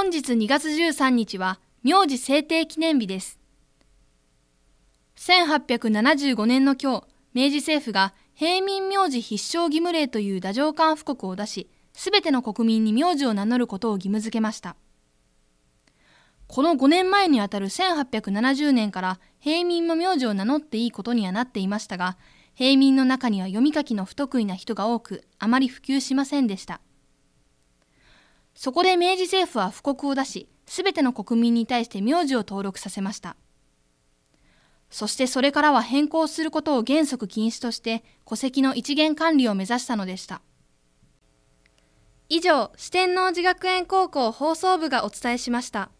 本日2月13日は名字制定記念日です。1875年の今日、明治政府が平民名字必勝義務令という打上官布告を出し、すべての国民に名字を名乗ることを義務付けました。この5年前にあたる1870年から平民も名字を名乗っていいことにはなっていましたが、平民の中には読み書きの不得意な人が多く、あまり普及しませんでした。そこで明治政府は布告を出し、すべての国民に対して名字を登録させました。そしてそれからは変更することを原則禁止として戸籍の一元管理を目指したのでした。以上、四天王寺学園高校放送部がお伝えしました。